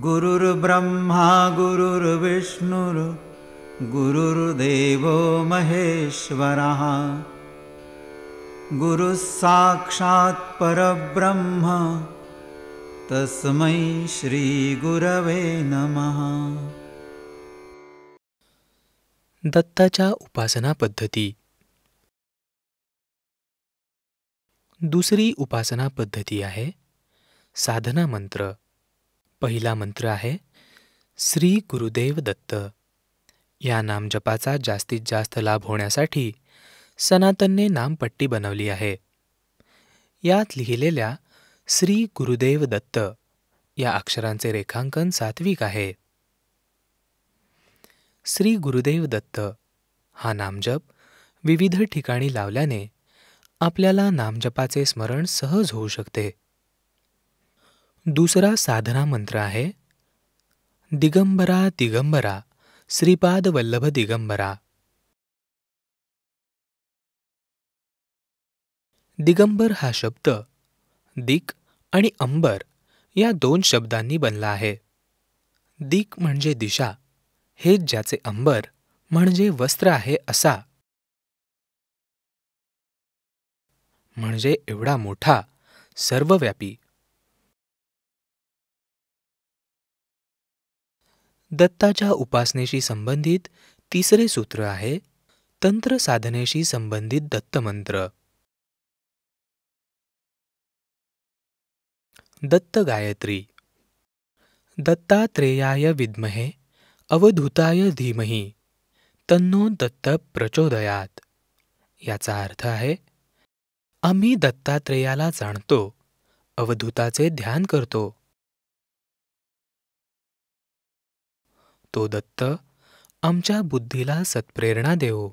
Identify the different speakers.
Speaker 1: गुरुर्ब्रह्मा गुरुर्विष्णुर् देवो महेश्वरः साक्षात् परब्रह्म तस्मै श्री गुरवे नमः
Speaker 2: दत्ताच्या उपासना पद्धती
Speaker 3: दुसरी उपासना पद्धती आहे साधना मंत्र पहिला मंत्र आहे श्री गुरुदेव दत्त या नामजपाचा जास्तीत जास्त लाभ होण्यासाठी सनातनने नामपट्टी बनवली आहे यात लिहिलेल्या श्री गुरुदेव दत्त या अक्षरांचे रेखांकन सात्विक आहे श्री गुरुदेव दत्त हा नामजप विविध ठिकाणी लावल्याने आपल्याला नामजपाचे स्मरण सहज होऊ शकते दुसरा साधना मंत्र आहे दिगंबरा दिगंबरा श्रीपाद वल्लभ दिगंबरा दिगंबर हा शब्द दिक आणि अंबर या दोन शब्दांनी बनला आहे दिक म्हणजे दिशा हे ज्याचे अंबर म्हणजे
Speaker 2: वस्त्र आहे असा म्हणजे एवढा मोठा सर्वव्यापी दत्ताच्या उपासनेशी संबंधित तिसरे सूत्र आहे तंत्र साधनेशी संबंधित दत्तमंत्र दत्त गायत्री
Speaker 3: दत्तात्रेयाय विद्महे अवधूताय धीमही तन्नो दत्त प्रचोदयात याचा अर्थ आहे आम्ही दत्तात्रेयाला जाणतो अवधूताचे ध्यान करतो
Speaker 2: तो दत्त आमच्या बुद्धीला सत्प्रेरणा देवो